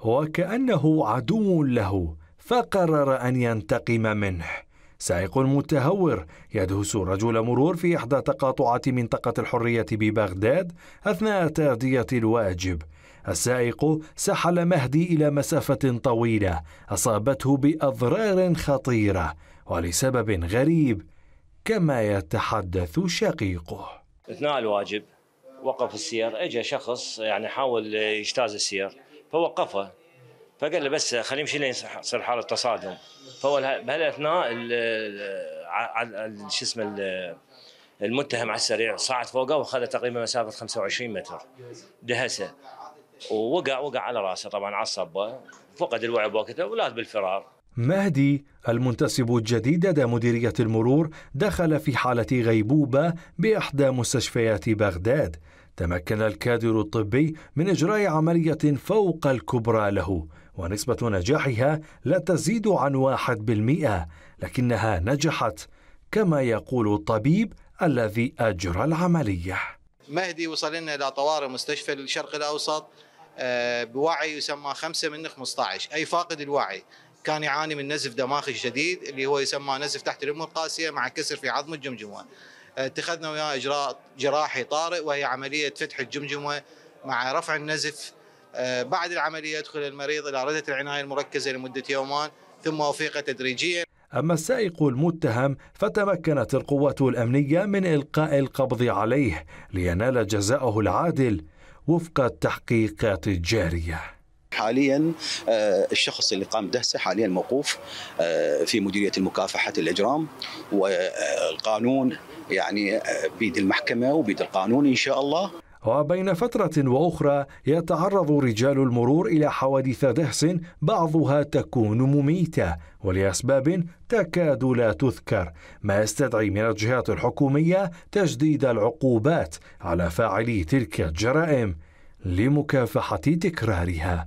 وكأنه عدو له فقرر أن ينتقم منه سائق متهور يدهس رجل مرور في إحدى تقاطعات منطقة الحرية ببغداد أثناء تأدية الواجب السائق سحل مهدي إلى مسافة طويلة أصابته بأضرار خطيرة ولسبب غريب كما يتحدث شقيقه أثناء الواجب وقف السير اجى شخص يعني حاول يجتاز السير فوقفه فقال له بس خليه يمشي لين يصير حاله تصادم فهو بهالاثناء شو اسمه المتهم على السريع صعد فوقه وخذ تقريبا مسافه 25 متر دهسه ووقع وقع على راسه طبعا الصبه فقد الوعي بوقته ولاذ بالفرار مهدي المنتسب الجديد لدى مديرية المرور دخل في حالة غيبوبة بإحدى مستشفيات بغداد تمكن الكادر الطبي من إجراء عملية فوق الكبرى له ونسبة نجاحها لا تزيد عن واحد بالمئة لكنها نجحت كما يقول الطبيب الذي أجرى العملية مهدي وصل لنا إلى طوارئ مستشفى الشرق الأوسط آه، بوعي يسمى 5 من 15 أي فاقد الوعي كان يعاني من نزف دماغي شديد اللي هو يسمى نزف تحت الأم القاسية مع كسر في عظم الجمجمة اتخذنا وياه اجراء جراحي طارئ وهي عمليه فتح الجمجمه مع رفع النزف آه، بعد العمليه يدخل المريض الى رده العنايه المركزه لمده يومان ثم وفيق تدريجيا أما السائق المتهم فتمكنت القوات الأمنية من إلقاء القبض عليه لينال جزاءه العادل وفق التحقيقات الجاريه حاليا آه، الشخص اللي قام دهسه حاليا موقوف آه، في مديريه مكافحه الاجرام والقانون يعني آه، بيد المحكمه وبيد القانون ان شاء الله وبين فترة وأخرى يتعرض رجال المرور إلى حوادث دهس بعضها تكون مميتة ولأسباب تكاد لا تذكر ما يستدعي من الجهات الحكومية تجديد العقوبات على فاعلي تلك الجرائم لمكافحة تكرارها